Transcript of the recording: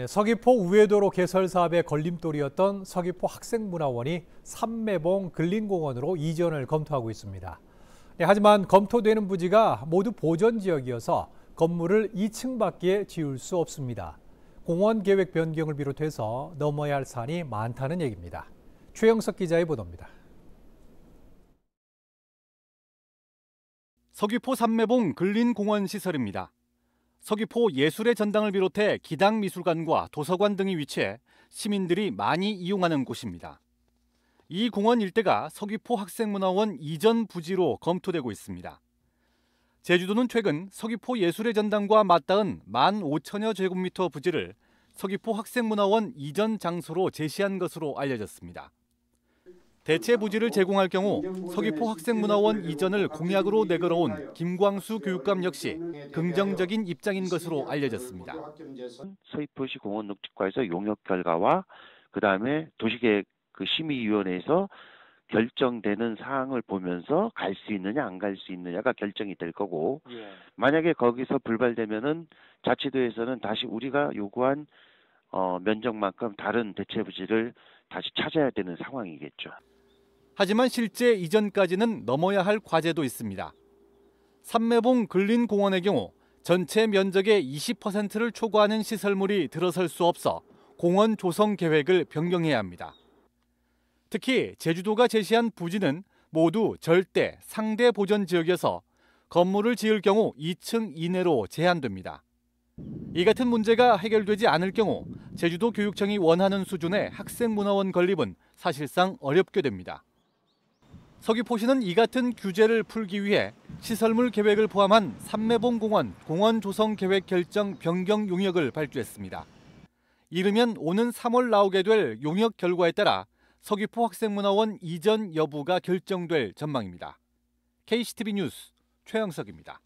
예, 서귀포 우회도로 개설 사업의 걸림돌이었던 서귀포 학생문화원이 삼매봉 근린공원으로 이전을 검토하고 있습니다. 예, 하지만 검토되는 부지가 모두 보전 지역이어서 건물을 2층밖에 지을 수 없습니다. 공원 계획 변경을 비롯해서 넘어야 할 산이 많다는 얘기입니다. 최영석 기자의 보도입니다. 서귀포 삼매봉 근린공원 시설입니다. 서귀포 예술의 전당을 비롯해 기당미술관과 도서관 등이 위치해 시민들이 많이 이용하는 곳입니다. 이 공원 일대가 서귀포 학생문화원 이전 부지로 검토되고 있습니다. 제주도는 최근 서귀포 예술의 전당과 맞닿은 1 5 0여 제곱미터 부지를 서귀포 학생문화원 이전 장소로 제시한 것으로 알려졌습니다. 대체 부지를 제공할 경우 서귀포 학생문화원 이전을 공약으로 내걸어온 김광수 교육감 역시 긍정적인 입장인 것으로 알려졌습니다. 서귀포시 공원 녹지과에서 용역 결과와 그다음에 도시계획 그 심의위원회에서 결정되는 사항을 보면서 갈 수 있느냐 안 갈 수 있느냐가 결정이 될 거고 예. 만약에 거기서 불발되면은 자치도에서는 다시 우리가 요구한 어, 면적만큼 다른 대체 부지를 다시 찾아야 되는 상황이겠죠. 하지만 실제 이전까지는 넘어야 할 과제도 있습니다. 삼매봉 근린공원의 경우 전체 면적의 20%를 초과하는 시설물이 들어설 수 없어 공원 조성 계획을 변경해야 합니다. 특히 제주도가 제시한 부지는 모두 절대 상대 보전 지역에서 건물을 지을 경우 2층 이내로 제한됩니다. 이 같은 문제가 해결되지 않을 경우 제주도 교육청이 원하는 수준의 학생 문화원 건립은 사실상 어렵게 됩니다. 서귀포시는 이 같은 규제를 풀기 위해 시설물 계획을 포함한 삼매봉 공원 공원 조성 계획 결정 변경 용역을 발주했습니다. 이르면 오는 3월 나오게 될 용역 결과에 따라 서귀포 학생문화원 이전 여부가 결정될 전망입니다. KCTV 뉴스 최영석입니다.